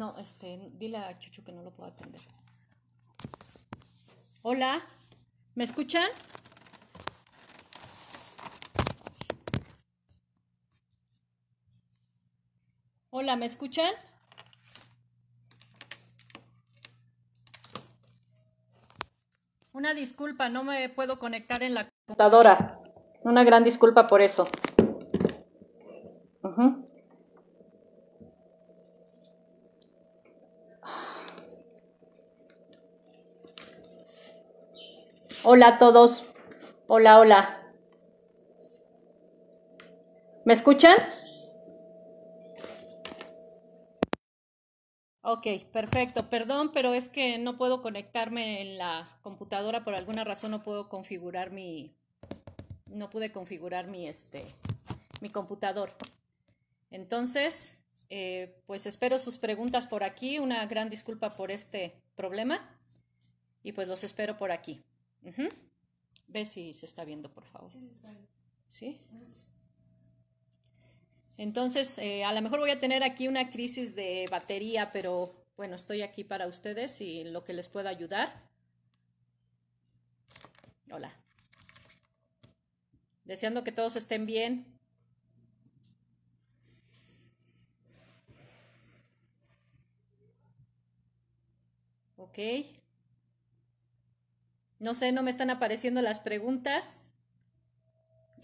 no, este, dile a Chucho que no lo puedo atender. Hola, ¿me escuchan? Hola, ¿me escuchan? Una disculpa, no me puedo conectar en la computadora. Una gran disculpa por eso. Hola a todos. Hola, hola. ¿Me escuchan? Ok, perfecto. Perdón, pero es que no puedo conectarme en la computadora. Por alguna razón no puedo configurar mi. No pude configurar mi este. mi computador. Entonces, eh, pues espero sus preguntas por aquí. Una gran disculpa por este problema. Y pues los espero por aquí. Ve si se está viendo, por favor. ¿Sí? Entonces, eh, a lo mejor voy a tener aquí una crisis de batería, pero bueno, estoy aquí para ustedes y lo que les pueda ayudar. Hola. Deseando que todos estén bien. Ok. No sé, no me están apareciendo las preguntas.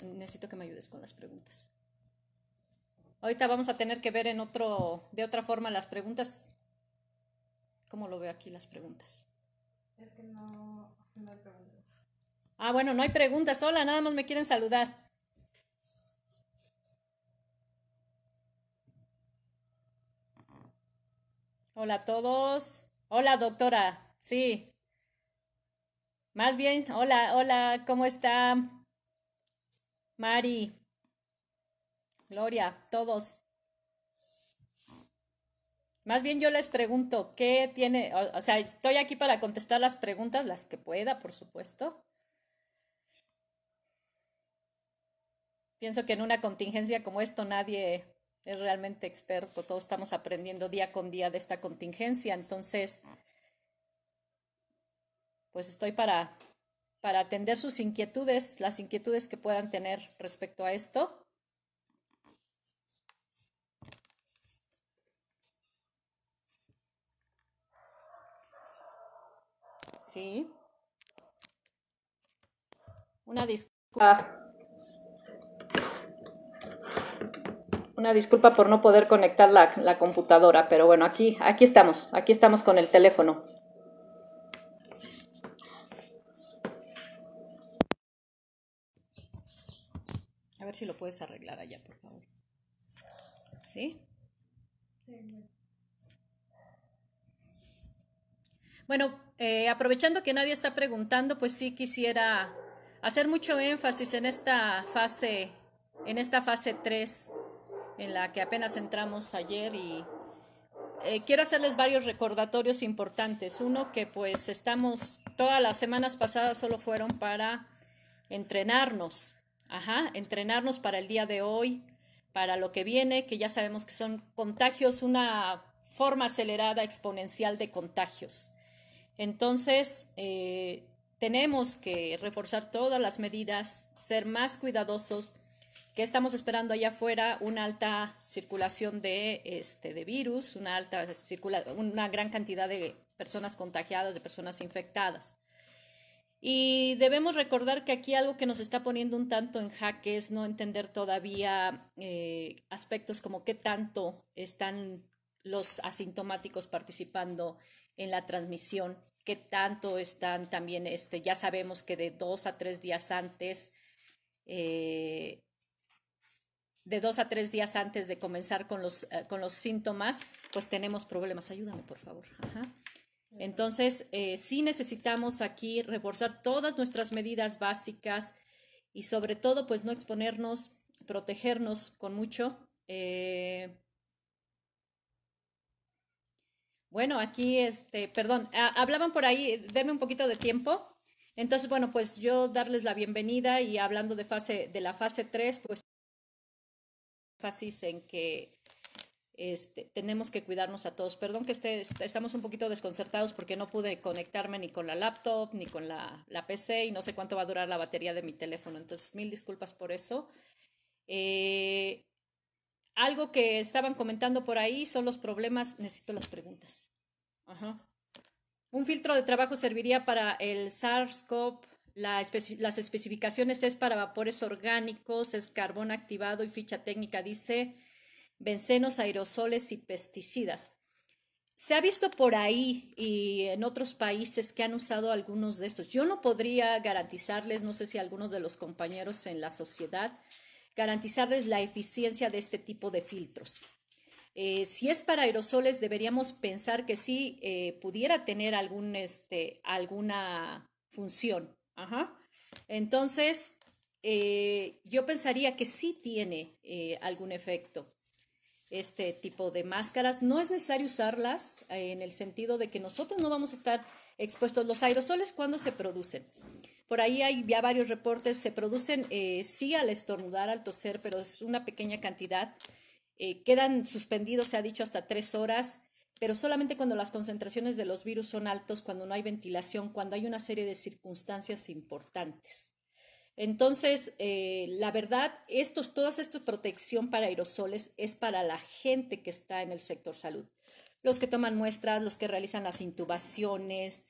Necesito que me ayudes con las preguntas. Ahorita vamos a tener que ver en otro, de otra forma las preguntas. ¿Cómo lo veo aquí las preguntas? Es que no, hay preguntas. Ah, bueno, no hay preguntas. Hola, nada más me quieren saludar. Hola a todos. Hola, doctora. Sí, más bien, hola, hola, ¿cómo está? Mari, Gloria, todos. Más bien yo les pregunto, ¿qué tiene? O, sea, estoy aquí para contestar las preguntas, las que pueda, por supuesto. Pienso que en una contingencia como esto nadie es realmente experto, todos estamos aprendiendo día con día de esta contingencia, entonces pues estoy para, para atender sus inquietudes, las inquietudes que puedan tener respecto a esto. Sí. Una disculpa. Una disculpa por no poder conectar la, la, computadora, pero bueno, aquí, aquí estamos, aquí estamos con el teléfono. A ver si lo puedes arreglar allá, por favor. ¿Sí? Bueno, eh, aprovechando que nadie está preguntando, pues sí quisiera hacer mucho énfasis en esta fase, en esta fase 3, en la que apenas entramos ayer y eh, quiero hacerles varios recordatorios importantes. Uno que pues estamos, todas las semanas pasadas solo fueron para entrenarnos, Ajá, entrenarnos para el día de hoy, para lo que viene, que ya sabemos que son contagios, una forma acelerada exponencial de contagios. Entonces, eh, tenemos que reforzar todas las medidas, ser más cuidadosos, que estamos esperando allá afuera una alta circulación de, este, de virus, una, alta circula una gran cantidad de personas contagiadas, de personas infectadas. Y debemos recordar que aquí algo que nos está poniendo un tanto en jaque es no entender todavía eh, aspectos como qué tanto están los asintomáticos participando en la transmisión, qué tanto están también, este, ya sabemos que de dos a tres días antes, eh, de dos a tres días antes de comenzar con los, eh, con los síntomas, pues tenemos problemas. Ayúdame, por favor. Ajá entonces, eh, sí necesitamos aquí reforzar todas nuestras medidas básicas y sobre todo, pues no exponernos, protegernos con mucho. Eh, bueno, aquí, este, perdón, ah, hablaban por ahí, denme un poquito de tiempo. Entonces, bueno, pues yo darles la bienvenida y hablando de fase, de la fase 3, pues énfasis en que este, tenemos que cuidarnos a todos. Perdón que esté, estamos un poquito desconcertados porque no pude conectarme ni con la laptop, ni con la, PC y no sé cuánto va a durar la batería de mi teléfono. Entonces, mil disculpas por eso. Eh, algo que estaban comentando por ahí son los problemas. Necesito las preguntas. Un filtro de trabajo serviría para el SARS-CoV. las especificaciones es para vapores orgánicos, es carbón activado y ficha técnica dice bencenos, aerosoles y pesticidas. Se ha visto por ahí y en otros países que han usado algunos de estos. Yo no podría garantizarles, no sé si algunos de los compañeros en la sociedad, garantizarles la eficiencia de este tipo de filtros. Eh, si es para aerosoles, deberíamos pensar que sí eh, pudiera tener este, alguna función. Ajá. Entonces, eh, yo pensaría que sí tiene algún efecto este tipo de máscaras. No es necesario usarlas eh, en el sentido de que nosotros no vamos a estar expuestos. Los aerosoles, cuando se producen? Por ahí hay ya varios reportes, se producen eh, sí al estornudar, al toser, pero es una pequeña cantidad. Eh, quedan suspendidos, se ha dicho, hasta tres horas, pero solamente cuando las concentraciones de los virus son altos, cuando no hay ventilación, cuando hay una serie de circunstancias importantes. Entonces, eh, la verdad, estos, todas esta protección para aerosoles es para la gente que está en el sector salud. Los que toman muestras, los que realizan las intubaciones,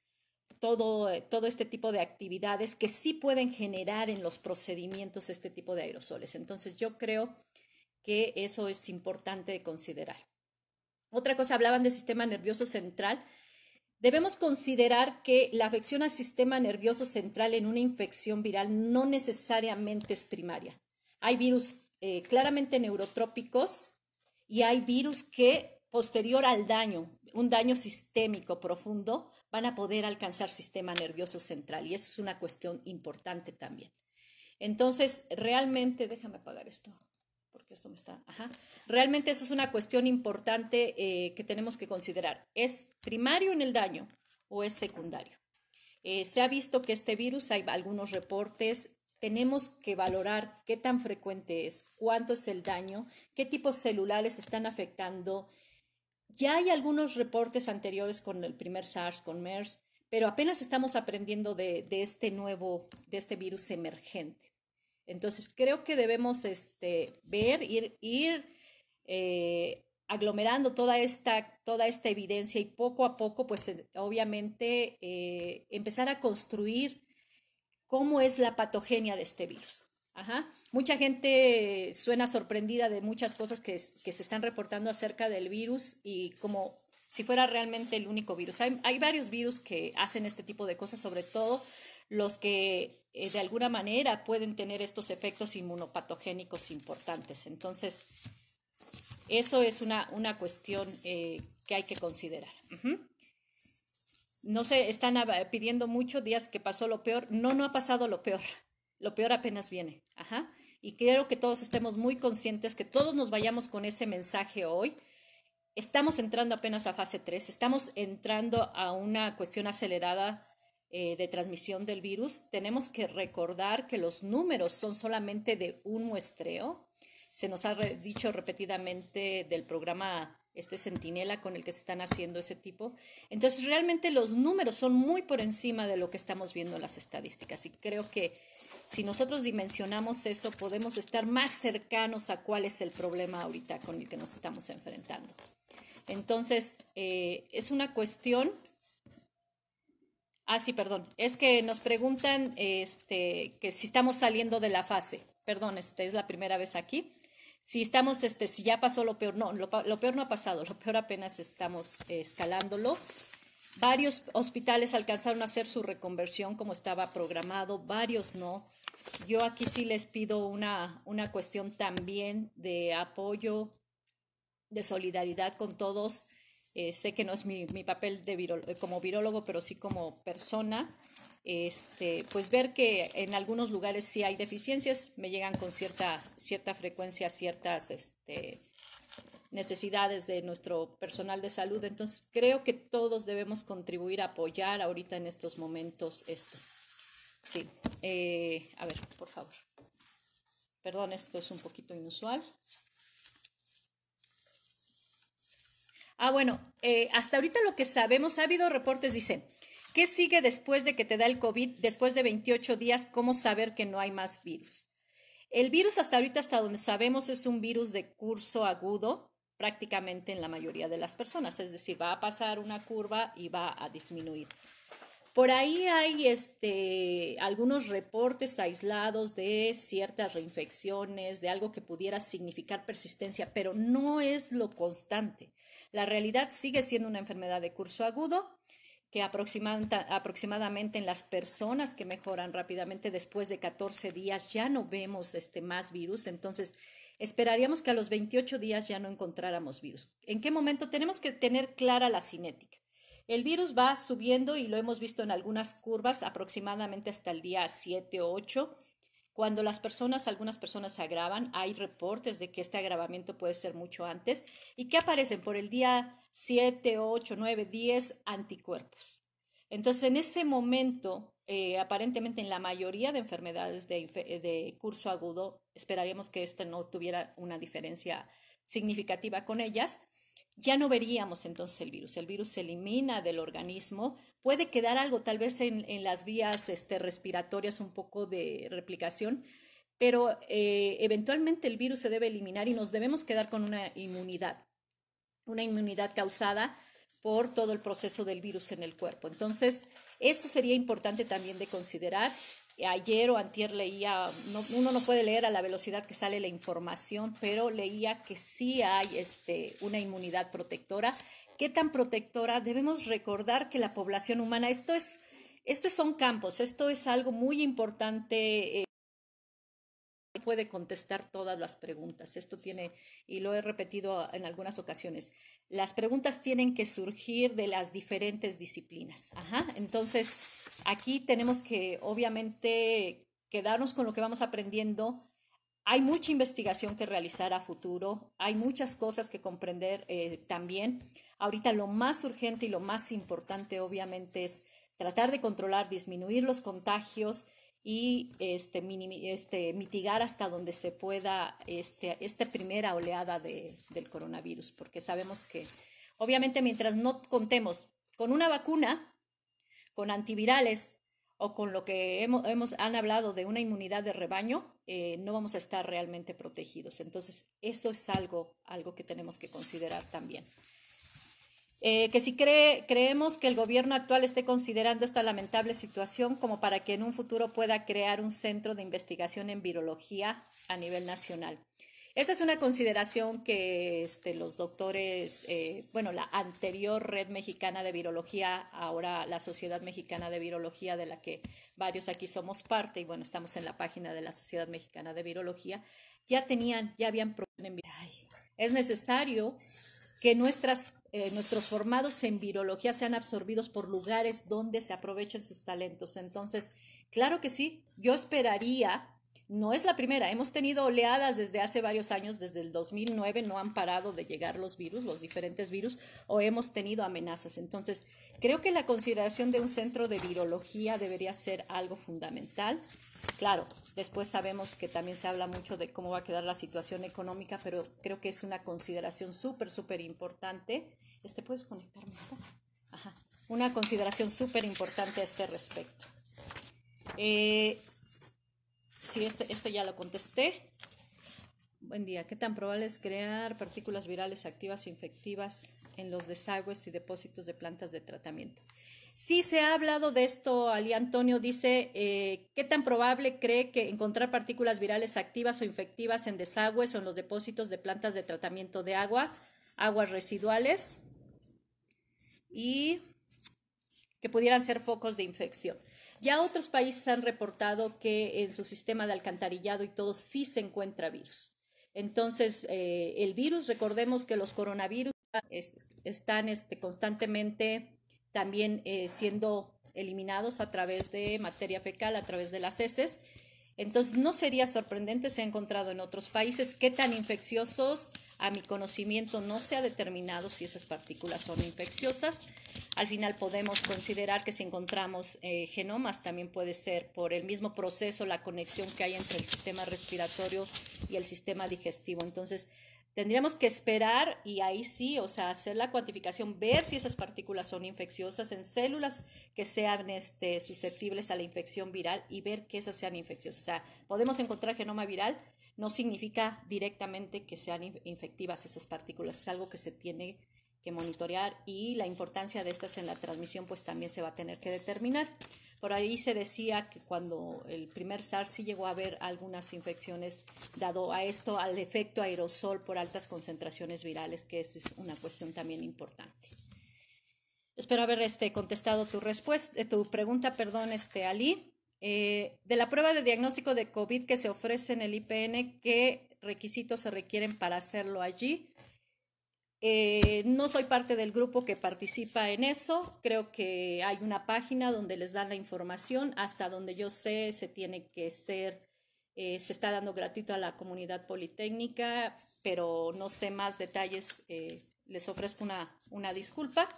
todo, eh, todo este tipo de actividades que sí pueden generar en los procedimientos este tipo de aerosoles. Entonces, yo creo que eso es importante de considerar. Otra cosa, hablaban del sistema nervioso central. Debemos considerar que la afección al sistema nervioso central en una infección viral no necesariamente es primaria. Hay virus eh, claramente neurotrópicos y hay virus que posterior al daño, un daño sistémico profundo, van a poder alcanzar sistema nervioso central y eso es una cuestión importante también. Entonces, realmente, déjame apagar esto porque esto me está... Ajá. Realmente eso es una cuestión importante eh, que tenemos que considerar. ¿Es primario en el daño o es secundario? Eh, se ha visto que este virus, hay algunos reportes, tenemos que valorar qué tan frecuente es, cuánto es el daño, qué tipos celulares están afectando. Ya hay algunos reportes anteriores con el primer SARS, con MERS, pero apenas estamos aprendiendo de, de este nuevo, de este virus emergente. Entonces, creo que debemos este, ver, ir, ir eh, aglomerando toda esta, toda esta evidencia y poco a poco, pues eh, obviamente, eh, empezar a construir cómo es la patogenia de este virus. Ajá. Mucha gente suena sorprendida de muchas cosas que, que, se están reportando acerca del virus y como si fuera realmente el único virus. Hay, hay varios virus que hacen este tipo de cosas, sobre todo los que eh, de alguna manera pueden tener estos efectos inmunopatogénicos importantes. Entonces, eso es una, cuestión eh, que hay que considerar. No se están pidiendo mucho días que pasó lo peor. No, no ha pasado lo peor. Lo peor apenas viene. Ajá. Y quiero que todos estemos muy conscientes, que todos nos vayamos con ese mensaje hoy. Estamos entrando apenas a fase 3, estamos entrando a una cuestión acelerada eh, de transmisión del virus, tenemos que recordar que los números son solamente de un muestreo. Se nos ha dicho repetidamente del programa este centinela con el que se están haciendo ese tipo. Entonces, realmente los números son muy por encima de lo que estamos viendo en las estadísticas y creo que si nosotros dimensionamos eso, podemos estar más cercanos a cuál es el problema ahorita con el que nos estamos enfrentando. Entonces, eh, es una cuestión Ah, sí, perdón. Es que nos preguntan este, que si estamos saliendo de la fase. Perdón, este es la primera vez aquí. Si estamos, este, si ya pasó lo peor, no, lo, peor no ha pasado, lo peor apenas estamos eh, escalándolo. Varios hospitales alcanzaron a hacer su reconversión como estaba programado, varios no. Yo aquí sí les pido una, una cuestión también de apoyo, de solidaridad con todos eh, sé que no es mi, papel de eh, como virólogo, pero sí como persona. Este, pues ver que en algunos lugares sí hay deficiencias, me llegan con cierta, cierta frecuencia ciertas este, necesidades de nuestro personal de salud. Entonces creo que todos debemos contribuir a apoyar ahorita en estos momentos esto. Sí, eh, a ver, por favor. Perdón, esto es un poquito inusual. Ah, bueno, eh, hasta ahorita lo que sabemos, ha habido reportes, dice, ¿qué sigue después de que te da el COVID, después de 28 días? ¿Cómo saber que no hay más virus? El virus hasta ahorita, hasta donde sabemos, es un virus de curso agudo prácticamente en la mayoría de las personas, es decir, va a pasar una curva y va a disminuir. Por ahí hay este, algunos reportes aislados de ciertas reinfecciones, de algo que pudiera significar persistencia, pero no es lo constante. La realidad sigue siendo una enfermedad de curso agudo que aproximadamente en las personas que mejoran rápidamente después de 14 días ya no vemos este más virus, entonces esperaríamos que a los 28 días ya no encontráramos virus. ¿En qué momento tenemos que tener clara la cinética? El virus va subiendo y lo hemos visto en algunas curvas aproximadamente hasta el día 7 o 8 cuando las personas, algunas personas se agravan, hay reportes de que este agravamiento puede ser mucho antes y que aparecen por el día 7, 8, 9, 10 anticuerpos. Entonces, en ese momento, eh, aparentemente en la mayoría de enfermedades de, de curso agudo, esperaríamos que este no tuviera una diferencia significativa con ellas, ya no veríamos entonces el virus. El virus se elimina del organismo. Puede quedar algo tal vez en, las vías este, respiratorias, un poco de replicación, pero eh, eventualmente el virus se debe eliminar y nos debemos quedar con una inmunidad, una inmunidad causada por todo el proceso del virus en el cuerpo. Entonces, esto sería importante también de considerar ayer o antier leía, uno no puede leer a la velocidad que sale la información, pero leía que sí hay este, una inmunidad protectora. ¿Qué tan protectora? Debemos recordar que la población humana, esto es, estos son campos, esto es algo muy importante. Eh, puede contestar todas las preguntas. Esto tiene, y lo he repetido en algunas ocasiones, las preguntas tienen que surgir de las diferentes disciplinas. Ajá. Entonces, aquí tenemos que obviamente quedarnos con lo que vamos aprendiendo. Hay mucha investigación que realizar a futuro, hay muchas cosas que comprender eh, también. Ahorita lo más urgente y lo más importante obviamente es tratar de controlar, disminuir los contagios y este, este, mitigar hasta donde se pueda este, esta primera oleada de, del coronavirus, porque sabemos que obviamente mientras no contemos con una vacuna, con antivirales o con lo que hemos, han hablado de una inmunidad de rebaño, eh, no vamos a estar realmente protegidos. Entonces, eso es algo, algo que tenemos que considerar también. Eh, que si creemos que el gobierno actual esté considerando esta lamentable situación como para que en un futuro pueda crear un centro de investigación en virología a nivel nacional. Esa es una consideración que este, los doctores, eh, bueno, la anterior Red Mexicana de Virología, ahora la Sociedad Mexicana de Virología, de la que varios aquí somos parte, y bueno, estamos en la página de la Sociedad Mexicana de Virología, ya tenían, ya habían... es necesario que nuestras, eh, nuestros formados en virología sean absorbidos por lugares donde se aprovechen sus talentos. Entonces, claro que sí, yo esperaría no es la primera, hemos tenido oleadas desde hace varios años, desde el 2009 no han parado de llegar los virus, los diferentes virus, o hemos tenido amenazas. Entonces, creo que la consideración de un centro de virología debería ser algo fundamental. Claro, después sabemos que también se habla mucho de cómo va a quedar la situación económica, pero creo que es una consideración súper, súper importante. Este, ¿puedes conectarme Ajá. Una consideración súper importante a este respecto. Eh, sí, este, este, ya lo contesté. Buen día. ¿Qué tan probable es crear partículas virales activas e infectivas en los desagües y depósitos de plantas de tratamiento? Sí se ha hablado de esto, Ali Antonio dice, eh, ¿qué tan probable cree que encontrar partículas virales activas o infectivas en desagües o en los depósitos de plantas de tratamiento de agua, aguas residuales y que pudieran ser focos de infección? Ya otros países han reportado que en su sistema de alcantarillado y todo sí se encuentra virus. Entonces, eh, el virus, recordemos que los coronavirus están este, constantemente también eh, siendo eliminados a través de materia fecal, a través de las heces. Entonces, no sería sorprendente, se ha encontrado en otros países, qué tan infecciosos a mi conocimiento no se ha determinado si esas partículas son infecciosas. Al final podemos considerar que si encontramos eh, genomas también puede ser por el mismo proceso la conexión que hay entre el sistema respiratorio y el sistema digestivo. Entonces, tendríamos que esperar y ahí sí, o sea, hacer la cuantificación, ver si esas partículas son infecciosas en células que sean este, susceptibles a la infección viral y ver que esas sean infecciosas. O sea, podemos encontrar genoma viral, no significa directamente que sean infectivas esas partículas, es algo que se tiene que monitorear y la importancia de estas en la transmisión pues también se va a tener que determinar. Por ahí se decía que cuando el primer SARS sí llegó a haber algunas infecciones dado a esto, al efecto aerosol por altas concentraciones virales, que es una cuestión también importante. Espero haber este, contestado tu, respuesta, eh, tu pregunta, perdón, este, Ali. Eh, de la prueba de diagnóstico de COVID que se ofrece en el IPN, qué requisitos se requieren para hacerlo allí. Eh, no soy parte del grupo que participa en eso, creo que hay una página donde les dan la información, hasta donde yo sé se tiene que ser, eh, se está dando gratuito a la comunidad politécnica, pero no sé más detalles, les ofrezco una, una disculpa.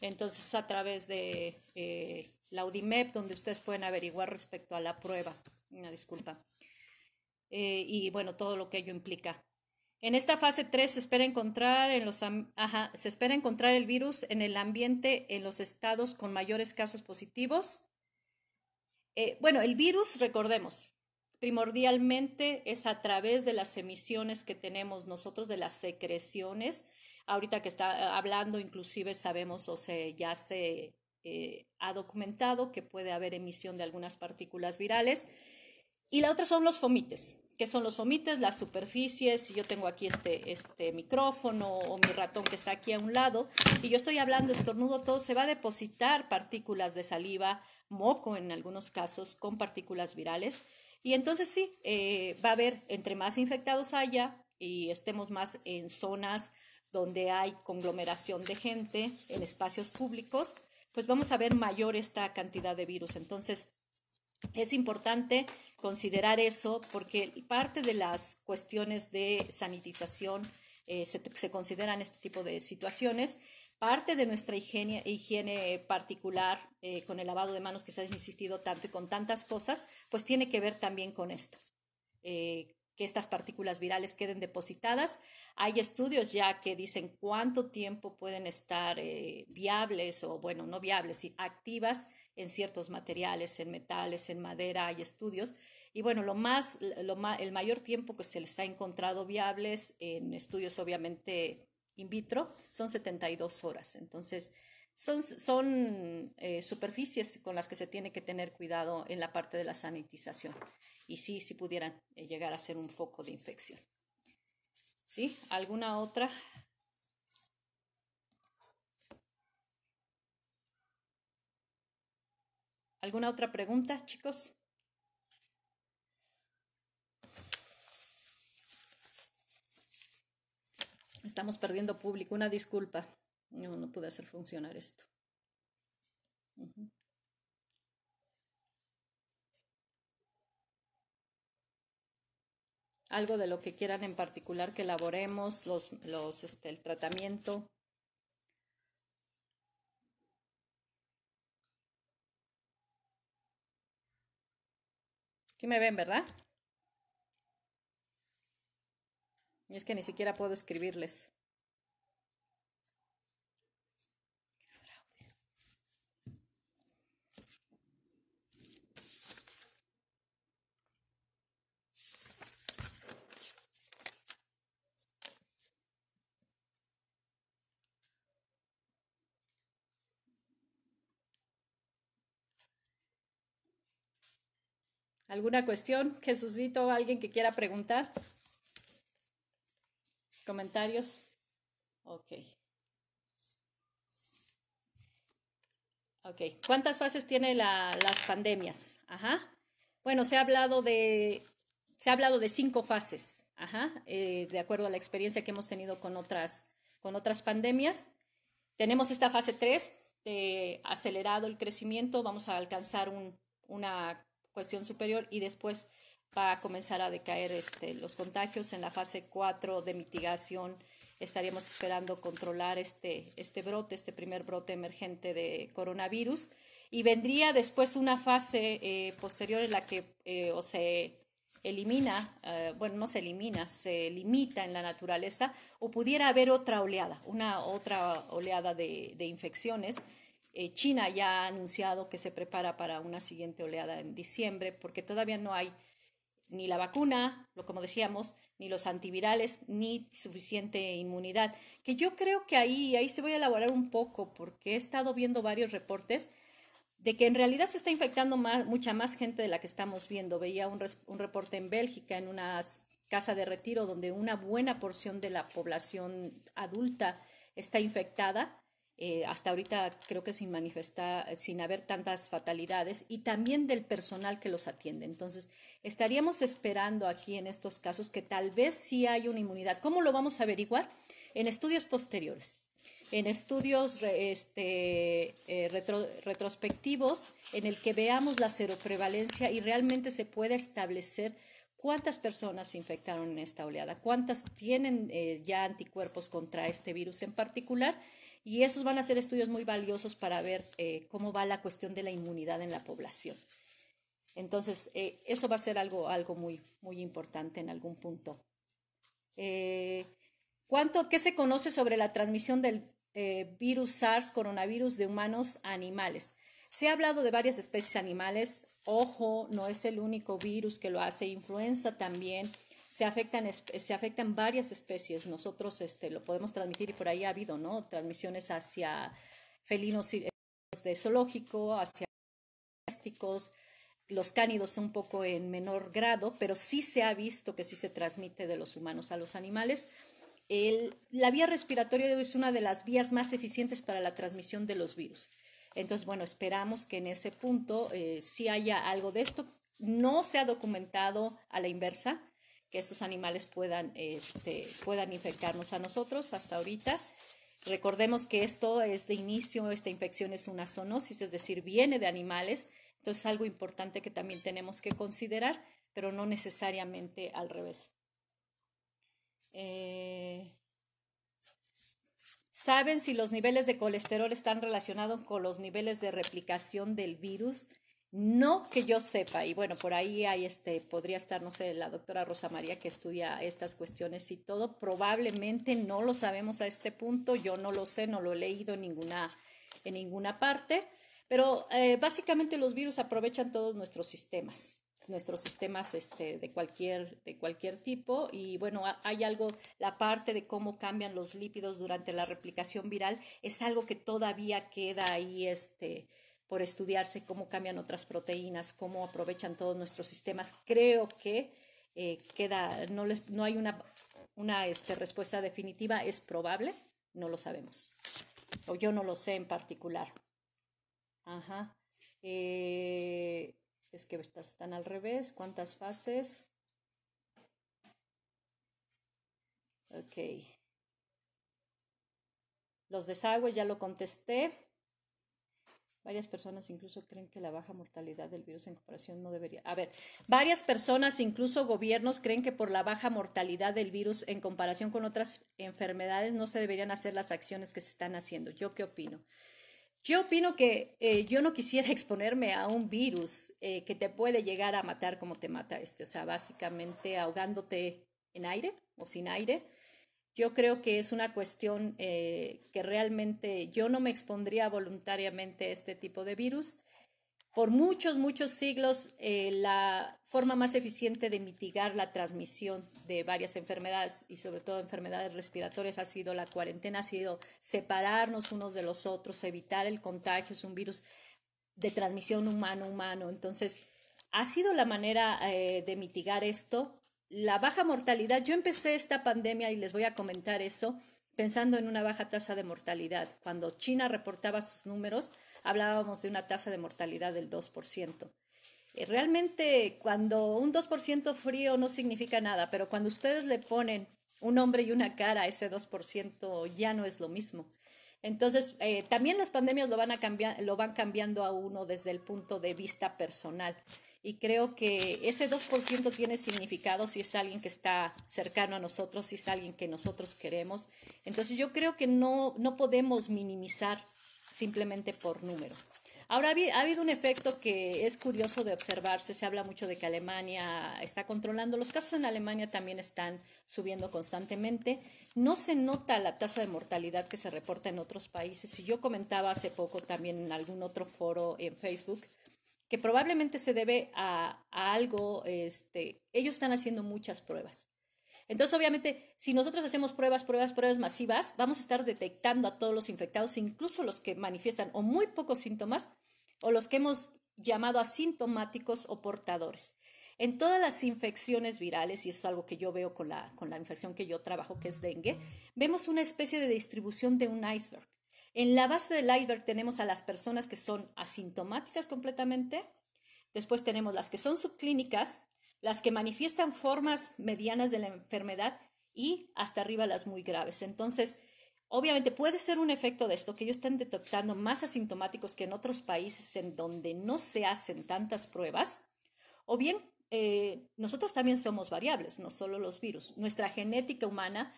Entonces, a través de eh, la UDIMEP, donde ustedes pueden averiguar respecto a la prueba, una disculpa, eh, y bueno, todo lo que ello implica. En esta fase 3 se espera, encontrar se espera encontrar el virus en el ambiente en los estados con mayores casos positivos. Eh, bueno, el virus, recordemos, primordialmente es a través de las emisiones que tenemos nosotros, de las secreciones, Ahorita que está ah, hablando, inclusive sabemos o se ya se eh, ha documentado que puede haber emisión de algunas partículas virales. Y la otra son los fomites. que son los fomites? Las superficies. Si yo tengo aquí este, este micrófono o mi ratón que está aquí a un lado y yo estoy hablando, estornudo todo, se va a depositar partículas de saliva, moco en algunos casos, con partículas virales. Y entonces sí, eh, va a haber, entre más infectados haya y estemos más en zonas donde hay conglomeración de gente en espacios públicos, pues vamos a ver mayor esta cantidad de virus. Entonces, es importante considerar eso porque parte de las cuestiones de sanitización eh, se, consideran este tipo de situaciones. Parte de nuestra higiene, particular eh, con el lavado de manos que se ha insistido tanto y con tantas cosas, pues tiene que ver también con esto. Eh, que estas partículas virales queden depositadas. Hay estudios ya que dicen cuánto tiempo pueden estar eh, viables o, bueno, no viables, y activas en ciertos materiales, en metales, en madera, hay estudios. Y bueno, lo más, el mayor tiempo que se les ha encontrado viables en estudios, obviamente, in vitro, son 72 horas. Entonces, son, eh, superficies con las que se tiene que tener cuidado en la parte de la sanitización. Y sí, si pudieran eh, llegar a ser un foco de infección. ¿Sí? ¿Alguna otra? ¿Alguna otra pregunta, chicos? Estamos perdiendo público, una disculpa no, no pude hacer funcionar esto. Algo de lo que quieran en particular que elaboremos, los, los, este, el tratamiento. Aquí me ven, ¿verdad? Y es que ni siquiera puedo escribirles. ¿Alguna cuestión, Jesucito? ¿Alguien que quiera preguntar? ¿Comentarios? Ok. Ok. ¿Cuántas fases tiene las pandemias? Ajá. Bueno, se ha hablado de. Se ha hablado de cinco fases, ajá, eh, de acuerdo a la experiencia que hemos tenido con otras, con otras pandemias. Tenemos esta fase 3, de eh, acelerado el crecimiento, vamos a alcanzar un, una cuestión superior y después va a comenzar a decaer este, los contagios. En la fase 4 de mitigación estaríamos esperando controlar este, este brote, este primer brote emergente de coronavirus. Y vendría después una fase eh, posterior en la que eh, o se elimina, eh, bueno, no se elimina, se limita en la naturaleza, o pudiera haber otra oleada, una otra oleada de, de infecciones eh, China ya ha anunciado que se prepara para una siguiente oleada en diciembre porque todavía no hay ni la vacuna, lo como decíamos, ni los antivirales, ni suficiente inmunidad. Que yo creo que ahí, ahí se voy a elaborar un poco, porque he estado viendo varios reportes de que en realidad se está infectando más, mucha más gente de la que estamos viendo. Veía un, un reporte en Bélgica, en una casa de retiro, donde una buena porción de la población adulta está infectada eh, hasta ahorita creo que sin manifestar, sin haber tantas fatalidades y también del personal que los atiende. Entonces, estaríamos esperando aquí en estos casos que tal vez sí hay una inmunidad. ¿Cómo lo vamos a averiguar? En estudios posteriores, en estudios este, eh, retrospectivos en el que veamos la seroprevalencia y realmente se pueda establecer cuántas personas se infectaron en esta oleada, cuántas tienen eh, ya anticuerpos contra este virus en particular y esos van a ser estudios muy valiosos para ver eh, cómo va la cuestión de la inmunidad en la población. Entonces, eh, eso va a ser algo, algo muy, muy importante en algún punto. Eh, ¿cuánto, ¿Qué se conoce sobre la transmisión del virus SARS coronavirus de humanos a animales? Se ha hablado de varias especies animales. Ojo, no es el único virus que lo hace, influenza también se afectan, se afectan varias especies. Nosotros este, lo podemos transmitir y por ahí ha habido ¿no? transmisiones hacia felinos de este, zoológico, hacia domésticos Los cánidos un poco en menor grado, pero sí se ha visto que sí se transmite de los humanos a los animales. la vía respiratoria es una de las vías más eficientes para la transmisión de los virus. Entonces, bueno, esperamos que en ese punto si eh, sí haya algo de esto. No se ha documentado a la inversa, estos animales este, puedan, infectarnos a nosotros hasta ahorita. Recordemos que esto es de inicio, esta infección es una zoonosis, es decir, viene de animales, entonces es algo importante que también tenemos que considerar, pero no necesariamente al revés. Eh, ¿Saben si los niveles de colesterol están relacionados con los niveles de replicación del virus? No que yo sepa, y bueno, por ahí hay este, podría estar, no sé, la doctora Rosa María que estudia estas cuestiones y todo, probablemente no lo sabemos a este punto, yo no lo sé, no lo he leído en ninguna, en ninguna parte, pero eh, básicamente los virus aprovechan todos nuestros sistemas, nuestros sistemas este, de, cualquier, de cualquier tipo. Y bueno, hay algo, la parte de cómo cambian los lípidos durante la replicación viral es algo que todavía queda ahí este, por estudiarse cómo cambian otras proteínas, cómo aprovechan todos nuestros sistemas. Creo que eh, queda, no, les, no hay una, este, respuesta definitiva, es probable, no lo sabemos. O yo no lo sé en particular. Ajá. Eh, es que están al revés. ¿Cuántas fases? Ok. Los desagües ya lo contesté. Varias personas incluso creen que la baja mortalidad del virus en comparación no debería. A ver, varias personas, incluso gobiernos, creen que por la baja mortalidad del virus en comparación con otras enfermedades no se deberían hacer las acciones que se están haciendo. ¿Yo qué opino? Yo opino que eh, yo no quisiera exponerme a un virus eh, que te puede llegar a matar como te mata este, o sea, básicamente ahogándote en aire o sin aire yo creo que es una cuestión eh, que realmente yo no me expondría voluntariamente a este tipo de virus. Por muchos, muchos siglos, eh, la forma más eficiente de mitigar la transmisión de varias enfermedades y sobre todo enfermedades respiratorias ha sido la cuarentena, ha sido separarnos unos de los otros, evitar el contagio. Es un virus de transmisión humano-humano. Entonces, ha sido la manera eh, de mitigar esto la baja mortalidad, yo empecé esta pandemia y les voy a comentar eso pensando en una baja tasa de mortalidad. Cuando China reportaba sus números, hablábamos de una tasa de mortalidad del 2%. Eh, realmente cuando un 2% frío no significa nada, pero cuando ustedes le ponen un hombre y una cara, a ese 2% ya no es lo mismo. Entonces, eh, también las pandemias lo van, a cambiar, lo van cambiando a uno desde el punto de vista personal y creo que ese 2% tiene significado si es alguien que está cercano a nosotros, si es alguien que nosotros queremos. Entonces yo creo que no, no podemos minimizar simplemente por número. Ahora ha habido un efecto que es curioso de observarse, se habla mucho de que Alemania está controlando, los casos en Alemania también están subiendo constantemente, no se nota la tasa de mortalidad que se reporta en otros países y yo comentaba hace poco también en algún otro foro en Facebook que probablemente se debe a, algo, este, ellos están haciendo muchas pruebas. Entonces, obviamente, si nosotros hacemos pruebas, pruebas, pruebas masivas, vamos a estar detectando a todos los infectados, incluso los que manifiestan o muy pocos síntomas o los que hemos llamado asintomáticos o portadores. En todas las infecciones virales, y eso es algo que yo veo con la, con la infección que yo trabajo, que es dengue, vemos una especie de distribución de un iceberg. En la base del iceberg tenemos a las personas que son asintomáticas completamente, después tenemos las que son subclínicas, las que manifiestan formas medianas de la enfermedad y hasta arriba las muy graves. Entonces, obviamente puede ser un efecto de esto, que ellos están detectando más asintomáticos que en otros países en donde no se hacen tantas pruebas, o bien eh, nosotros también somos variables, no solo los virus. Nuestra genética humana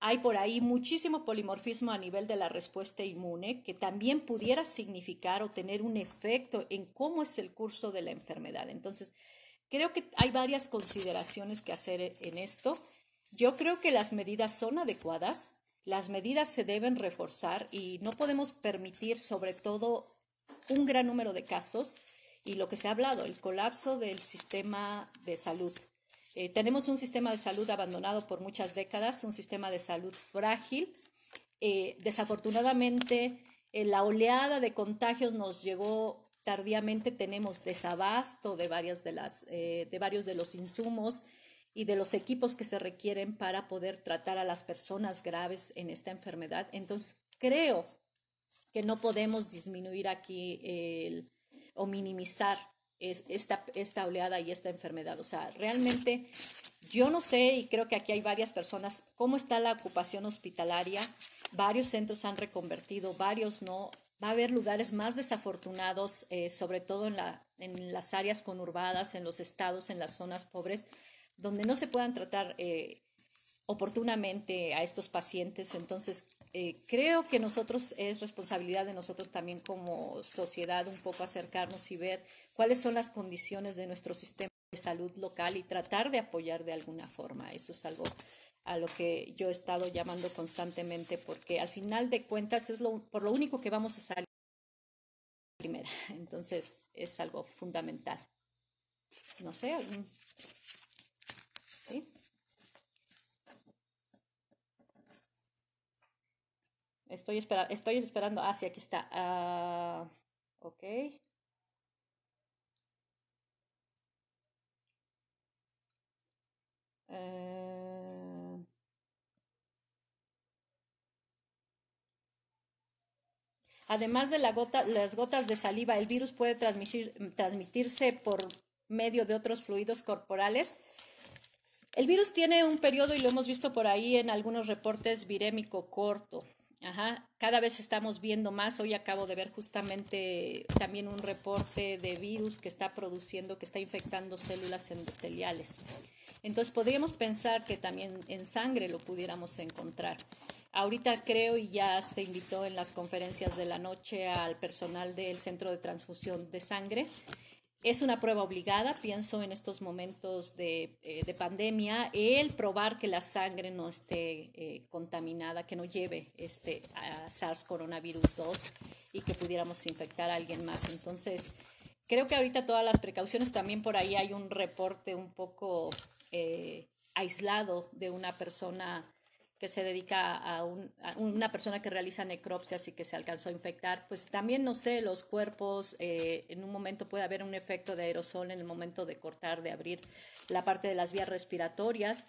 hay por ahí muchísimo polimorfismo a nivel de la respuesta inmune que también pudiera significar o tener un efecto en cómo es el curso de la enfermedad. Entonces, creo que hay varias consideraciones que hacer e-, en esto. Yo creo que las medidas son adecuadas, las medidas se deben reforzar y no podemos permitir sobre todo un gran número de casos y lo que se ha hablado, el colapso del sistema de salud eh, tenemos un sistema de salud abandonado por muchas décadas, un sistema de salud frágil. Eh, desafortunadamente, eh, la oleada de contagios nos llegó tardíamente, tenemos desabasto de, varias de, las, de varios de los insumos y de los equipos que se requieren para poder tratar a las personas graves en esta enfermedad. Entonces, creo que no podemos disminuir aquí o minimizar es esta, oleada y esta enfermedad. O sea, realmente yo no sé, y creo que aquí hay varias personas, cómo está la ocupación hospitalaria. Varios centros han reconvertido, varios no. Va a haber lugares más desafortunados, eh, sobre todo en, la, en las áreas conurbadas, en los estados, en las zonas pobres, donde no se puedan tratar eh, oportunamente a estos pacientes. Entonces, eh, creo que nosotros es responsabilidad de nosotros también como sociedad un poco acercarnos y ver cuáles son las condiciones de nuestro sistema de salud local y tratar de apoyar de alguna forma. Eso es algo a lo que yo he estado llamando constantemente porque al final de cuentas es lo, por lo único que vamos a salir primera. Entonces es algo fundamental. No sé, ¿Sí? Estoy, espera, estoy esperando. Ah, sí, aquí está. Ah, ok. Eh, además de la gota, las gotas de saliva, el virus puede transmitirse por medio de otros fluidos corporales. El virus tiene un periodo, y lo hemos visto por ahí en algunos reportes, virémico corto. Ajá, cada vez estamos viendo más. Hoy acabo de ver justamente también un reporte de virus que está produciendo, que está infectando células endoteliales. Entonces podríamos pensar que también en sangre lo pudiéramos encontrar. Ahorita creo y ya se invitó en las conferencias de la noche al personal del Centro de Transfusión de Sangre es una prueba obligada, pienso en estos momentos de, eh, pandemia, el probar que la sangre no esté eh, contaminada, que no lleve este SARS coronavirus 2 y que pudiéramos infectar a alguien más. Entonces, creo que ahorita todas las precauciones, también por ahí hay un reporte un poco eh, aislado de una persona que se dedica a, un, una persona que realiza necropsias y que se alcanzó a infectar, pues también, no sé, los cuerpos, eh, en un momento puede haber un efecto de aerosol en el momento de cortar, de abrir la parte de las vías respiratorias.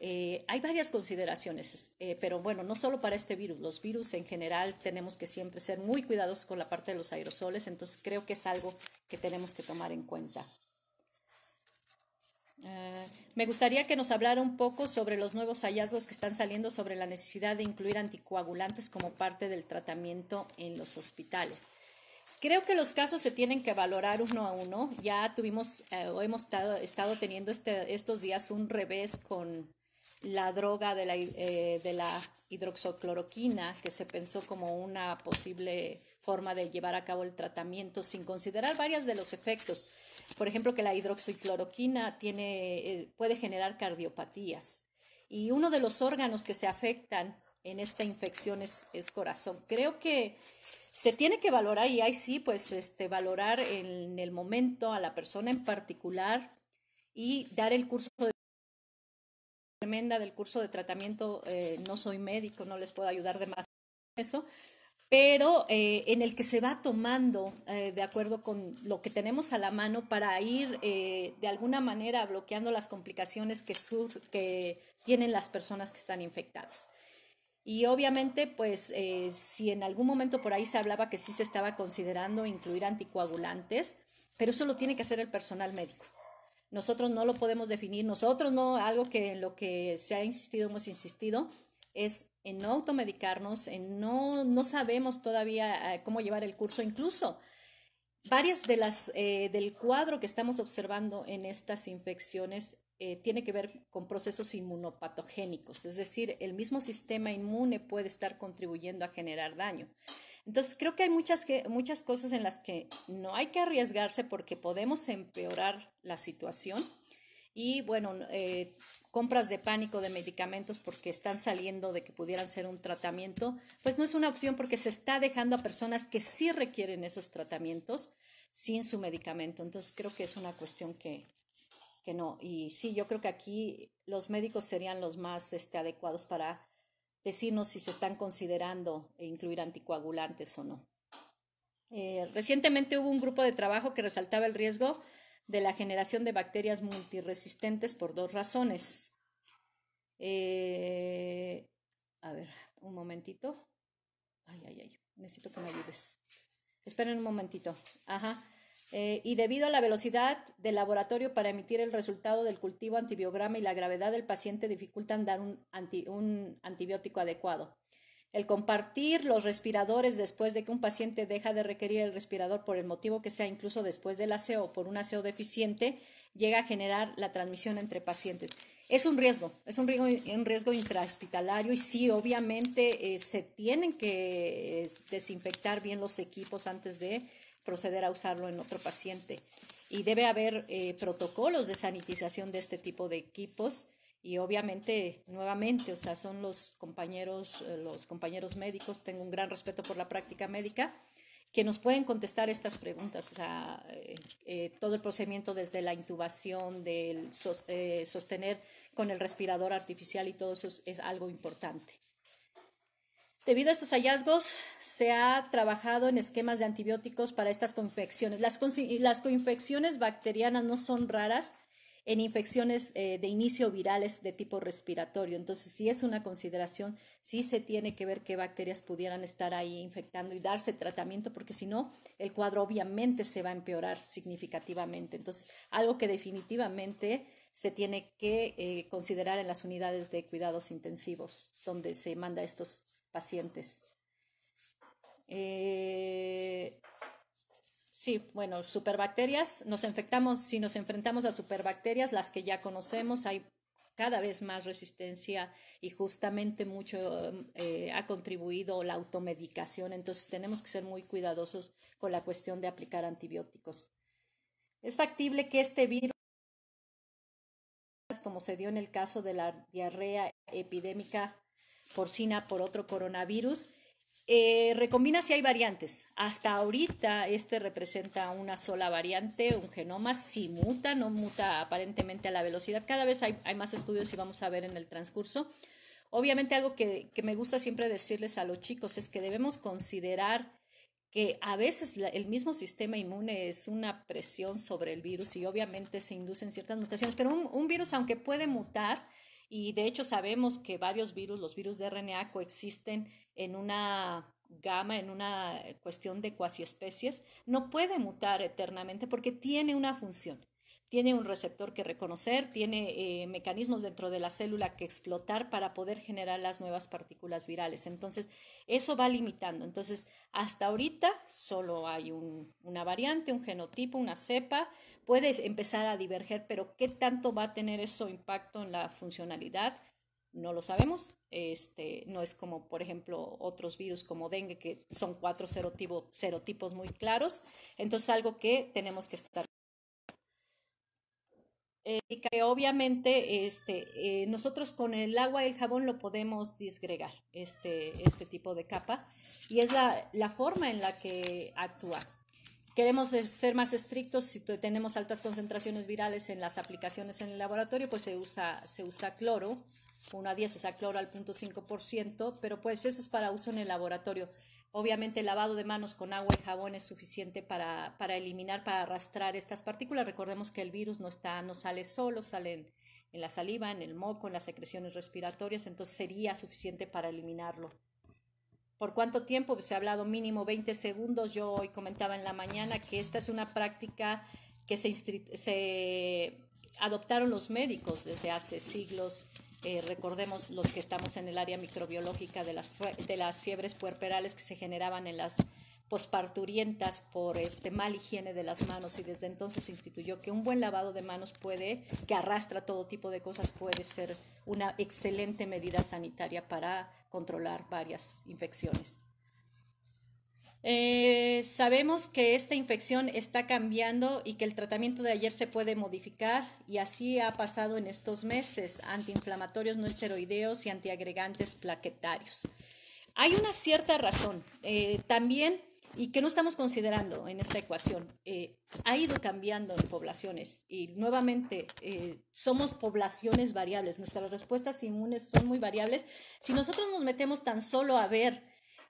Eh, hay varias consideraciones, eh, pero bueno, no solo para este virus, los virus en general tenemos que siempre ser muy cuidadosos con la parte de los aerosoles, entonces creo que es algo que tenemos que tomar en cuenta. Eh, me gustaría que nos hablara un poco sobre los nuevos hallazgos que están saliendo sobre la necesidad de incluir anticoagulantes como parte del tratamiento en los hospitales. Creo que los casos se tienen que valorar uno a uno. Ya tuvimos eh, o hemos estado, teniendo este, estos días un revés con la droga de la, eh, de la hidroxocloroquina, que se pensó como una posible forma de llevar a cabo el tratamiento sin considerar varios de los efectos. Por ejemplo, que la hidroxicloroquina tiene, eh, puede generar cardiopatías. Y uno de los órganos que se afectan en esta infección es, corazón. Creo que se tiene que valorar, y ahí sí, pues este, valorar en el momento a la persona en particular y dar el curso de tremenda del curso de tratamiento. Eh, no soy médico, no les puedo ayudar de más eso, pero eh, en el que se va tomando eh, de acuerdo con lo que tenemos a la mano para ir eh, de alguna manera bloqueando las complicaciones que, que tienen las personas que están infectadas. Y obviamente, pues si en algún momento por ahí se hablaba que sí se estaba considerando incluir anticoagulantes, pero eso lo tiene que hacer el personal médico. Nosotros no lo podemos definir, nosotros no, algo que en lo que se ha insistido, hemos insistido, es en no automedicarnos, en no, no sabemos todavía eh, cómo llevar el curso, incluso varias de las eh, del cuadro que estamos observando en estas infecciones eh, tiene que ver con procesos inmunopatogénicos, es decir, el mismo sistema inmune puede estar contribuyendo a generar daño. Entonces, creo que hay muchas, muchas cosas en las que no hay que arriesgarse porque podemos empeorar la situación y bueno, eh, compras de pánico de medicamentos porque están saliendo de que pudieran ser un tratamiento, pues no es una opción porque se está dejando a personas que sí requieren esos tratamientos sin su medicamento. Entonces creo que es una cuestión que, que no. Y sí, yo creo que aquí los médicos serían los más este, adecuados para decirnos si se están considerando incluir anticoagulantes o no. Eh, recientemente hubo un grupo de trabajo que resaltaba el riesgo de la generación de bacterias multiresistentes por dos razones. Eh, a ver, un momentito. Ay, ay, ay, necesito que me ayudes. Esperen un momentito. Ajá. Eh, y debido a la velocidad del laboratorio para emitir el resultado del cultivo antibiograma y la gravedad del paciente dificultan dar un antibiótico adecuado. El compartir los respiradores después de que un paciente deja de requerir el respirador por el motivo que sea, incluso después del aseo o por un aseo deficiente, llega a generar la transmisión entre pacientes. Es un riesgo, es un riesgo, un riesgo intrahospitalario y sí, obviamente eh, se tienen que eh, desinfectar bien los equipos antes de proceder a usarlo en otro paciente. Y debe haber eh, protocolos de sanitización de este tipo de equipos y obviamente nuevamente, o sea, son los compañeros, eh, los compañeros médicos, tengo un gran respeto por la práctica médica, que nos pueden contestar estas preguntas, o sea, eh, eh, todo el procedimiento desde la intubación, del sostener con el respirador artificial y todo eso es, algo importante. Debido a estos hallazgos, se ha trabajado en esquemas de antibióticos para estas confecciones. Las, las, coinfecciones bacterianas no son raras, en infecciones eh, de inicio virales de tipo respiratorio. Entonces, sí es una consideración, sí se tiene que ver qué bacterias pudieran estar ahí infectando y darse tratamiento, porque si no, el cuadro obviamente se va a empeorar significativamente. Entonces, algo que definitivamente se tiene que eh, considerar en las unidades de cuidados intensivos, donde se manda a estos pacientes. Eh, Sí, bueno, superbacterias, nos infectamos, si nos enfrentamos a superbacterias, las que ya conocemos, hay cada vez más resistencia y justamente mucho eh, ha contribuido la automedicación, entonces tenemos que ser muy cuidadosos con la cuestión de aplicar antibióticos. Es factible que este virus, como se dio en el caso de la diarrea epidémica porcina por otro coronavirus, eh, recombina si hay variantes. Hasta ahorita este representa una sola variante, un genoma, si muta, no muta aparentemente a la velocidad. Cada vez hay, más estudios y vamos a ver en el transcurso. Obviamente algo que, me gusta siempre decirles a los chicos es que debemos considerar que a veces el mismo sistema inmune es una presión sobre el virus y obviamente se inducen ciertas mutaciones, pero un virus aunque puede mutar, y de hecho sabemos que varios virus, los virus de RNA, coexisten en una gama, en una eh, cuestión de cuasi-especies, No puede mutar eternamente porque tiene una función. Tiene un receptor que reconocer, tiene eh, mecanismos dentro de la célula que explotar para poder generar las nuevas partículas virales. Entonces, eso va limitando. Entonces, hasta ahorita solo hay una variante, un genotipo, una cepa, puede empezar a diverger, pero ¿qué tanto va a tener eso impacto en la funcionalidad? No lo sabemos. Este, no es como, por ejemplo, otros virus como dengue, que son cuatro serotipo, serotipos muy claros. Entonces, algo que tenemos que estar. Eh, y que obviamente este, eh, nosotros con el agua y el jabón lo podemos disgregar, este, este tipo de capa, y es la forma en la que actúa queremos ser más estrictos, si tenemos altas concentraciones virales en las aplicaciones en el laboratorio, pues se usa, se usa cloro, 1 a 10, o cloro al 0.5%, pero pues eso es para uso en el laboratorio. Obviamente el lavado de manos con agua y jabón es suficiente para, eliminar, para arrastrar estas partículas. Recordemos que el virus no, está, no sale solo, sale en la saliva, en el moco, en las secreciones respiratorias, entonces sería suficiente para eliminarlo por cuánto tiempo, pues, se ha hablado mínimo 20 segundos, yo hoy comentaba en la mañana que esta es una práctica que se, adoptaron los médicos desde hace siglos. Eh, recordemos los que estamos en el área microbiológica de las, de las fiebres puerperales que se generaban en las posparturientas pues, por este mal higiene de las manos y desde entonces se instituyó que un buen lavado de manos puede, que arrastra todo tipo de cosas, puede ser una excelente medida sanitaria para controlar varias infecciones. Eh, sabemos que esta infección está cambiando y que el tratamiento de ayer se puede modificar y así ha pasado en estos meses, antiinflamatorios no esteroideos y antiagregantes plaquetarios. Hay una cierta razón. Eh, también y que no estamos considerando en esta ecuación, eh, ha ido cambiando en poblaciones y nuevamente eh, somos poblaciones variables, nuestras respuestas inmunes son muy variables. Si nosotros nos metemos tan solo a ver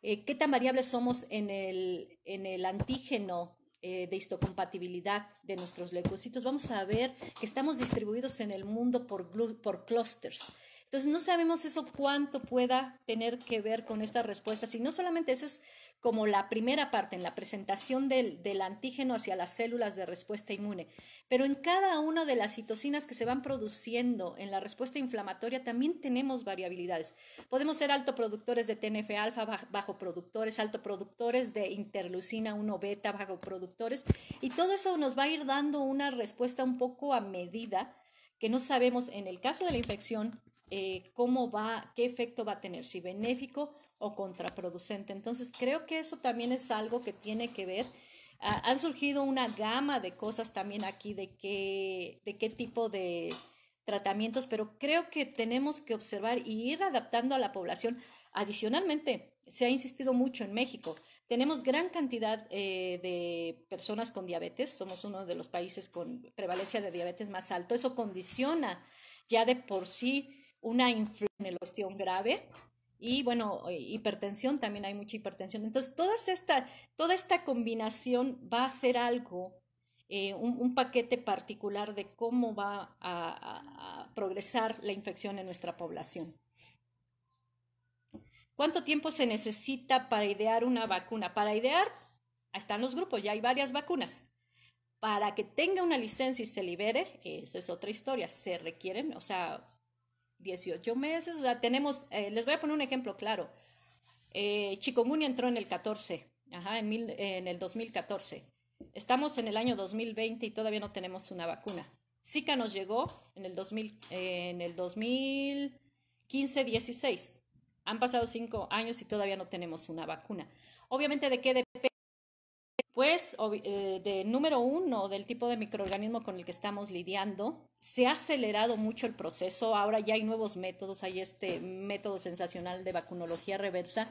eh, qué tan variables somos en el, en el antígeno de histocompatibilidad de nuestros leucocitos, vamos a ver que estamos distribuidos en el mundo por, por clusters. Entonces no sabemos eso cuánto pueda tener que ver con estas respuestas y no solamente eso es como la primera parte en la presentación del, antígeno hacia las células de respuesta inmune, pero en cada una de las citocinas que se van produciendo en la respuesta inflamatoria también tenemos variabilidades. Podemos ser altoproductores de TNF alfa, bajo productores, productores de interleucina 1 beta, bajo productores y todo eso nos va a ir dando una respuesta un poco a medida que no sabemos en el caso de la infección eh, cómo va, qué efecto va a tener, si benéfico o contraproducente. Entonces, creo que eso también es algo que tiene que ver. Ah, han surgido una gama de cosas también aquí de qué, de qué tipo de tratamientos, pero creo que tenemos que observar y ir adaptando a la población. Adicionalmente, se ha insistido mucho en México. Tenemos gran cantidad eh, de personas con diabetes, somos uno de los países con prevalencia de diabetes más alto. Eso condiciona ya de por sí una inflamación grave y bueno, eh, hipertensión, también hay mucha hipertensión. Entonces, toda esta, toda esta combinación va a ser algo, eh, un, paquete particular de cómo va a, a progresar la infección en nuestra población. ¿Cuánto tiempo se necesita para idear una vacuna? Para idear, están los grupos, ya hay varias vacunas. Para que tenga una licencia y se libere, esa es otra historia. Se requieren, o sea, 18 meses, o sea, tenemos, eh, les voy a poner un ejemplo claro. Eh, Chikungunya entró en el 14, ajá, en, en el 2014. Estamos en el año 2020 y todavía no tenemos una vacuna. Zika nos llegó en el, eh, en el 2015-16. Han pasado cinco años y todavía no tenemos una vacuna. Obviamente, ¿de qué depende? Pues eh, de número uno, del tipo de microorganismo con el que estamos lidiando, se ha acelerado mucho el proceso. Ahora ya hay nuevos métodos, hay este método sensacional de vacunología reversa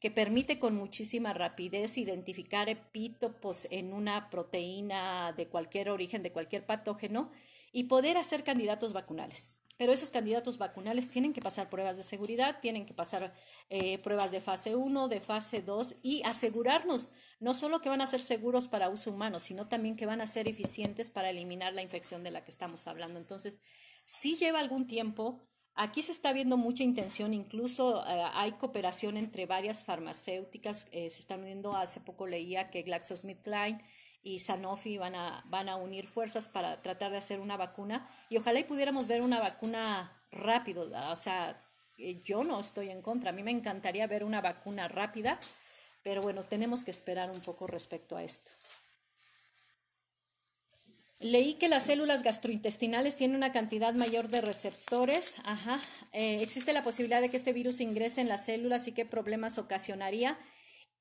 que permite con muchísima rapidez identificar epítopos en una proteína de cualquier origen, de cualquier patógeno, y poder hacer candidatos vacunales. Pero esos candidatos vacunales tienen que pasar pruebas de seguridad, tienen que pasar eh, pruebas de fase 1, de fase 2 y asegurarnos no solo que van a ser seguros para uso humano, sino también que van a ser eficientes para eliminar la infección de la que estamos hablando. Entonces, si lleva algún tiempo. Aquí se está viendo mucha intención, incluso eh, hay cooperación entre varias farmacéuticas. Eh, se están viendo, hace poco leía que GlaxoSmithKline y Sanofi van a, van a unir fuerzas para tratar de hacer una vacuna y ojalá y pudiéramos ver una vacuna rápido, o sea, eh, yo no estoy en contra, a mí me encantaría ver una vacuna rápida, pero bueno, tenemos que esperar un poco respecto a esto. Leí que las células gastrointestinales tienen una cantidad mayor de receptores. Ajá. Eh, existe la posibilidad de que este virus ingrese en las células y qué problemas ocasionaría.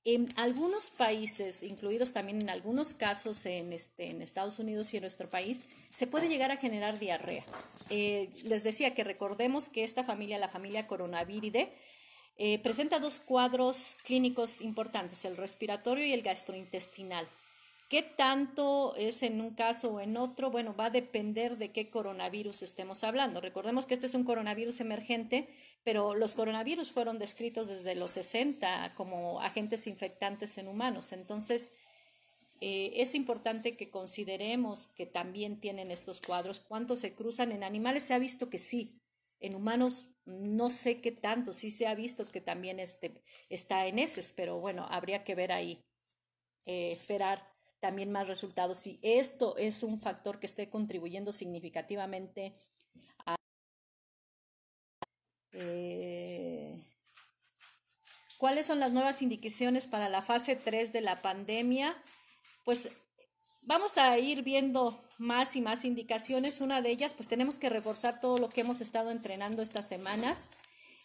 En algunos países, incluidos también en algunos casos este, en, Estados Unidos y en nuestro país, se puede llegar a generar diarrea. Eh, les decía que recordemos que esta familia, la familia coronaviride, eh, presenta dos cuadros clínicos importantes, el respiratorio y el gastrointestinal. ¿Qué tanto es en un caso o en otro? Bueno, va a depender de qué coronavirus estemos hablando. Recordemos que este es un coronavirus emergente, pero los coronavirus fueron descritos desde los 60 como agentes infectantes en humanos. Entonces, eh, es importante que consideremos que también tienen estos cuadros. ¿Cuántos se cruzan? En animales se ha visto que sí. En humanos no sé qué tanto. Sí se ha visto que también este, está en ese, pero bueno, habría que ver ahí, eh, esperar también más resultados. Si esto es un factor que esté contribuyendo significativamente a... Eh, ¿Cuáles son las nuevas indicaciones para la fase 3 de la pandemia? Pues vamos a ir viendo más y más indicaciones. Una de ellas, pues tenemos que reforzar todo lo que hemos estado entrenando estas semanas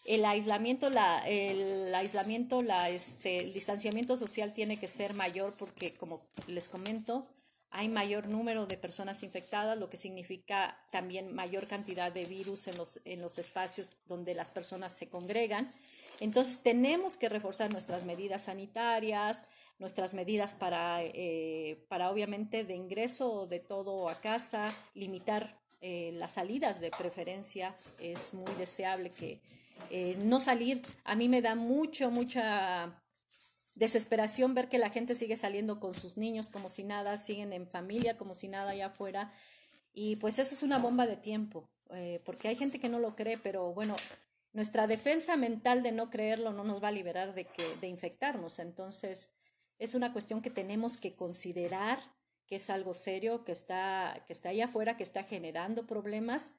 el aislamiento, la, el aislamiento, la, este, el distanciamiento social tiene que ser mayor porque, como les comento, hay mayor número de personas infectadas, lo que significa también mayor cantidad de virus en los, en los espacios donde las personas se congregan. Entonces tenemos que reforzar nuestras medidas sanitarias, nuestras medidas para, eh, para obviamente de ingreso de todo a casa, limitar eh, las salidas de preferencia. Es muy deseable que, eh, no salir. A mí me da mucho, mucha desesperación ver que la gente sigue saliendo con sus niños como si nada, siguen en familia como si nada allá afuera. Y pues eso es una bomba de tiempo, eh, porque hay gente que no lo cree, pero bueno, nuestra defensa mental de no creerlo no nos va a liberar de, que, de infectarnos. Entonces, es una cuestión que tenemos que considerar que es algo serio, que está, que está allá afuera, que está generando problemas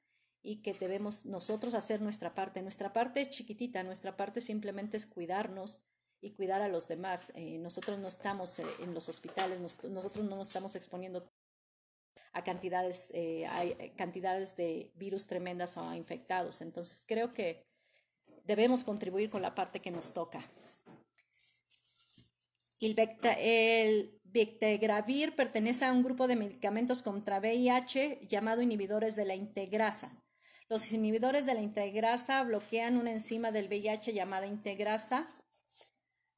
y que debemos nosotros hacer nuestra parte. Nuestra parte es chiquitita, nuestra parte simplemente es cuidarnos y cuidar a los demás. Eh, nosotros no estamos eh, en los hospitales, nosotros no nos estamos exponiendo a cantidades, eh, cantidades de virus tremendas o infectados. Entonces creo que debemos contribuir con la parte que nos toca. El, Becta, el pertenece a un grupo de medicamentos contra VIH llamado inhibidores de la integrasa. Los inhibidores de la integrasa bloquean una enzima del VIH llamada integrasa.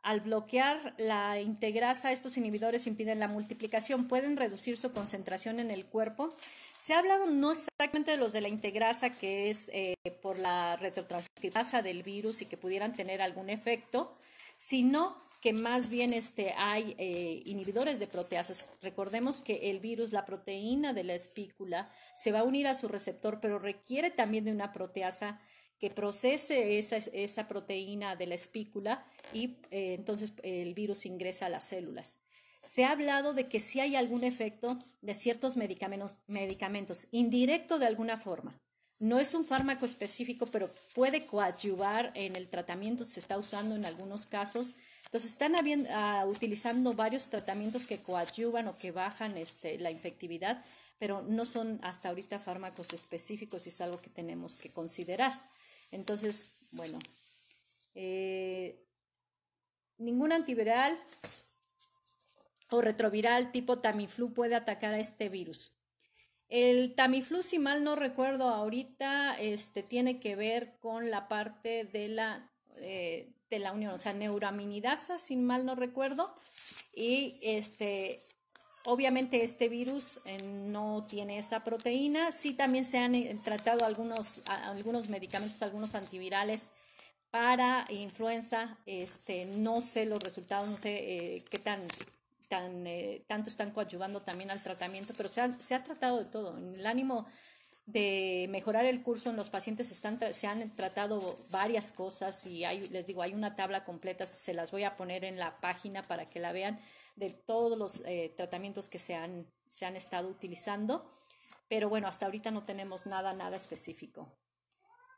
Al bloquear la integrasa, estos inhibidores impiden la multiplicación, pueden reducir su concentración en el cuerpo. Se ha hablado no exactamente de los de la integrasa, que es eh, por la retrotranscriptasa del virus y que pudieran tener algún efecto, sino que más bien este, hay eh, inhibidores de proteasas. Recordemos que el virus, la proteína de la espícula, se va a unir a su receptor, pero requiere también de una proteasa que procese esa, proteína de la espícula y eh, entonces el virus ingresa a las células. Se ha hablado de que si hay algún efecto de ciertos medicamentos, medicamentos indirecto de alguna forma. No es un fármaco específico, pero puede coadyuvar en el tratamiento, se está usando en algunos casos entonces están ah, utilizando varios tratamientos que coadyuvan o que bajan este, la infectividad, pero no son hasta ahorita fármacos específicos y es algo que tenemos que considerar. Entonces, bueno, eh, ningún antiviral o retroviral tipo Tamiflu puede atacar a este virus. El Tamiflu, si mal no recuerdo ahorita, este, tiene que ver con la parte de la eh, de la unión, o sea, neuraminidasa, sin mal no recuerdo, y este, obviamente este virus eh, no tiene esa proteína, sí también se han eh, tratado algunos, algunos medicamentos, algunos antivirales para influenza, este, no sé los resultados, no sé eh, qué tan, tan tanto están coadyuvando también al tratamiento, pero se ha, se ha tratado de todo, En el ánimo de mejorar el curso en los pacientes están, se han tratado varias cosas y hay, les digo, hay una tabla completa, se las voy a poner en la página para que la vean de todos los eh, tratamientos que se han, se han estado utilizando. Pero bueno, hasta ahorita no tenemos nada, nada específico.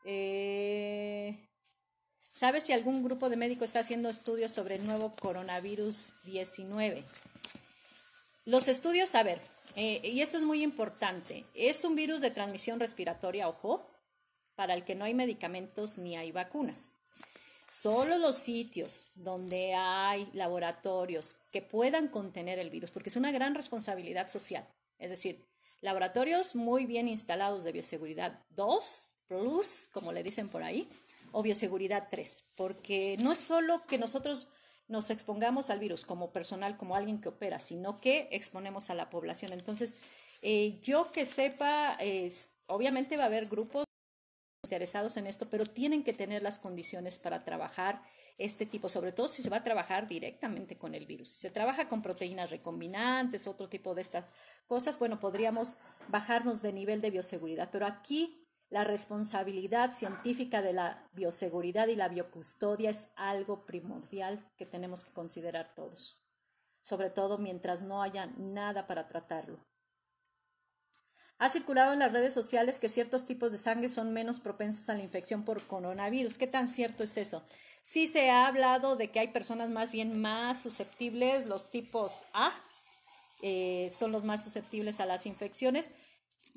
Eh, ¿Sabes si algún grupo de médicos está haciendo estudios sobre el nuevo coronavirus 19? Los estudios, a ver, eh, y esto es muy importante. Es un virus de transmisión respiratoria, ojo, para el que no hay medicamentos ni hay vacunas. Solo los sitios donde hay laboratorios que puedan contener el virus, porque es una gran responsabilidad social. Es decir, laboratorios muy bien instalados de bioseguridad 2, plus, como le dicen por ahí, o bioseguridad 3, porque no es solo que nosotros nos expongamos al virus como personal, como alguien que opera, sino que exponemos a la población. Entonces, eh, yo que sepa, es obviamente va a haber grupos interesados en esto, pero tienen que tener las condiciones para trabajar este tipo, sobre todo si se va a trabajar directamente con el virus. Si se trabaja con proteínas recombinantes, otro tipo de estas cosas, bueno, podríamos bajarnos de nivel de bioseguridad, pero aquí la responsabilidad científica de la bioseguridad y la biocustodia es algo primordial que tenemos que considerar todos, sobre todo mientras no haya nada para tratarlo. Ha circulado en las redes sociales que ciertos tipos de sangre son menos propensos a la infección por coronavirus. ¿Qué tan cierto es eso? Sí se ha hablado de que hay personas más bien más susceptibles, los tipos A eh, son los más susceptibles a las infecciones,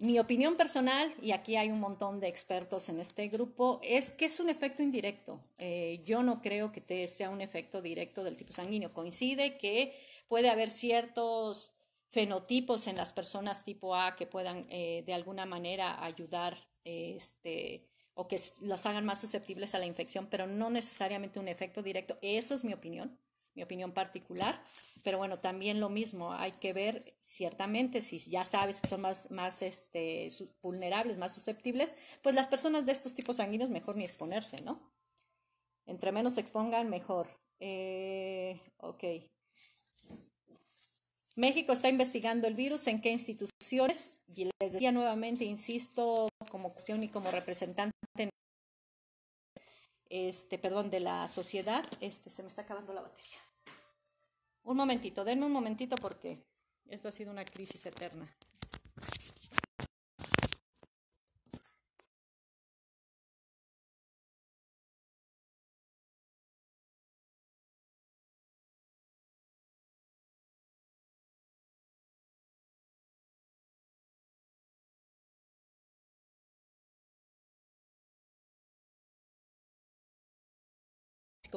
mi opinión personal, y aquí hay un montón de expertos en este grupo, es que es un efecto indirecto. Eh, yo no creo que sea un efecto directo del tipo sanguíneo. Coincide que puede haber ciertos fenotipos en las personas tipo A que puedan eh, de alguna manera ayudar este, o que los hagan más susceptibles a la infección, pero no necesariamente un efecto directo. Eso es mi opinión opinión particular, pero bueno, también lo mismo, hay que ver ciertamente si ya sabes que son más, más este, vulnerables, más susceptibles, pues las personas de estos tipos sanguíneos mejor ni exponerse, ¿no? Entre menos se expongan, mejor. Eh, ok. México está investigando el virus, en qué instituciones, y les decía nuevamente, insisto, como cuestión y como representante este, perdón, de la sociedad, este, se me está acabando la batería. Un momentito, denme un momentito porque esto ha sido una crisis eterna.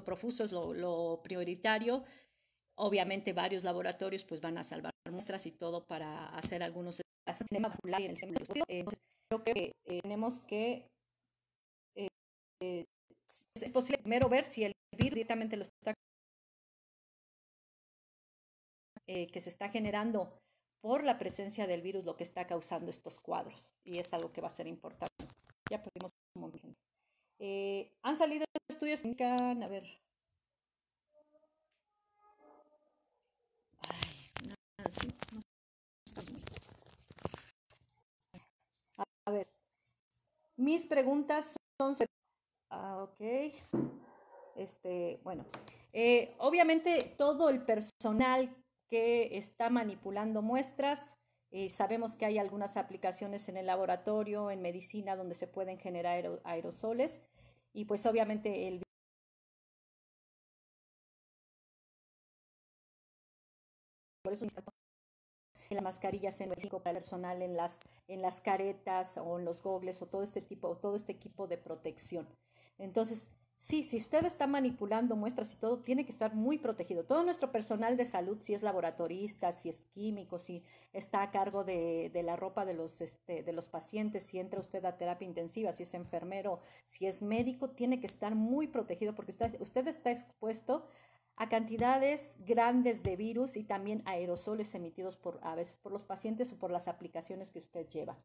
profuso es lo, lo prioritario Obviamente varios laboratorios pues van a salvar muestras y todo para hacer algunos estudios. creo que eh, tenemos que eh, eh, es posible primero ver si el virus directamente lo está que se está generando por la presencia del virus lo que está causando estos cuadros y es algo que va a ser importante. Ya un momento. han salido estudios que indican, a ver, Ah, A ver, mis preguntas son... Ah, ok. Este, bueno, eh, obviamente todo el personal que está manipulando muestras, eh, sabemos que hay algunas aplicaciones en el laboratorio, en medicina, donde se pueden generar aerosoles y pues obviamente el por eso en las mascarillas, en el para el personal, en las, en las caretas o en los gogles o todo este tipo, o todo este equipo de protección. Entonces, sí, si usted está manipulando muestras y todo, tiene que estar muy protegido. Todo nuestro personal de salud, si es laboratorista, si es químico, si está a cargo de, de la ropa de los, este, de los pacientes, si entra usted a terapia intensiva, si es enfermero, si es médico, tiene que estar muy protegido porque usted, usted está expuesto a cantidades grandes de virus y también aerosoles emitidos por aves, por los pacientes o por las aplicaciones que usted lleva.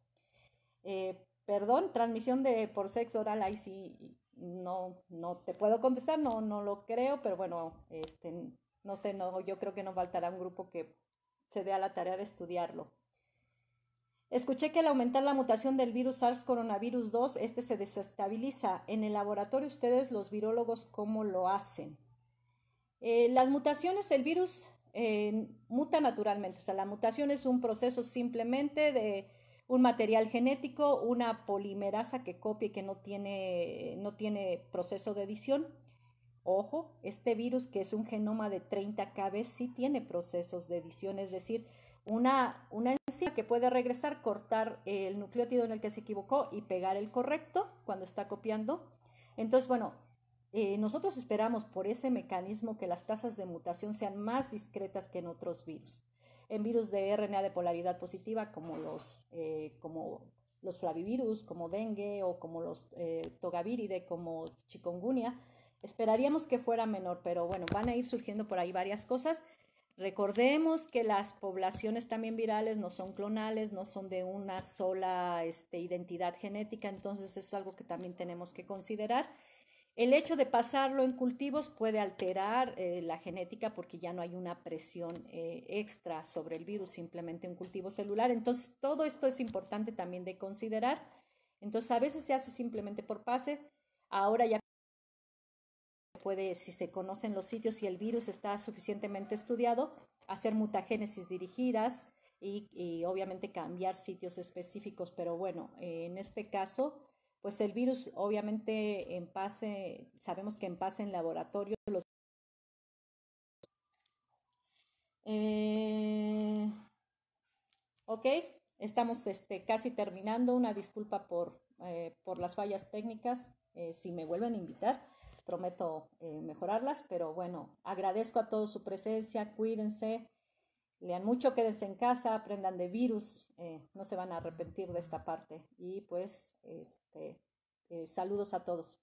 Eh, perdón, transmisión de por sexo oral, ahí sí no, no te puedo contestar, no, no lo creo, pero bueno, este, no sé, no, yo creo que no faltará un grupo que se dé a la tarea de estudiarlo. Escuché que al aumentar la mutación del virus SARS coronavirus 2, este se desestabiliza. En el laboratorio, ustedes, los virólogos, ¿cómo lo hacen? Eh, las mutaciones, el virus eh, muta naturalmente, o sea, la mutación es un proceso simplemente de un material genético, una polimerasa que copie, y que no tiene, no tiene proceso de edición. Ojo, este virus que es un genoma de 30 KB sí tiene procesos de edición, es decir, una, una enzima que puede regresar, cortar el nucleótido en el que se equivocó y pegar el correcto cuando está copiando. Entonces, bueno, eh, nosotros esperamos por ese mecanismo que las tasas de mutación sean más discretas que en otros virus. En virus de RNA de polaridad positiva, como los, eh, como los flavivirus, como dengue o como los eh, como chikungunya, esperaríamos que fuera menor, pero bueno, van a ir surgiendo por ahí varias cosas. Recordemos que las poblaciones también virales no son clonales, no son de una sola este, identidad genética, entonces es algo que también tenemos que considerar. El hecho de pasarlo en cultivos puede alterar eh, la genética porque ya no hay una presión eh, extra sobre el virus, simplemente un cultivo celular. Entonces, todo esto es importante también de considerar. Entonces, a veces se hace simplemente por pase. Ahora ya puede, si se conocen los sitios y el virus está suficientemente estudiado, hacer mutagénesis dirigidas y, obviamente cambiar sitios específicos. Pero bueno, en este caso pues el virus obviamente en pase, sabemos que en pase en laboratorio los... Eh, ok, estamos este, casi terminando, una disculpa por, eh, las fallas técnicas, eh, si me vuelven a invitar, prometo mejorarlas, pero bueno, agradezco a todos su presencia, cuídense. Lean mucho, quédense en casa, aprendan de virus, eh, no se van a arrepentir de esta parte. Y pues, este, eh, saludos a todos.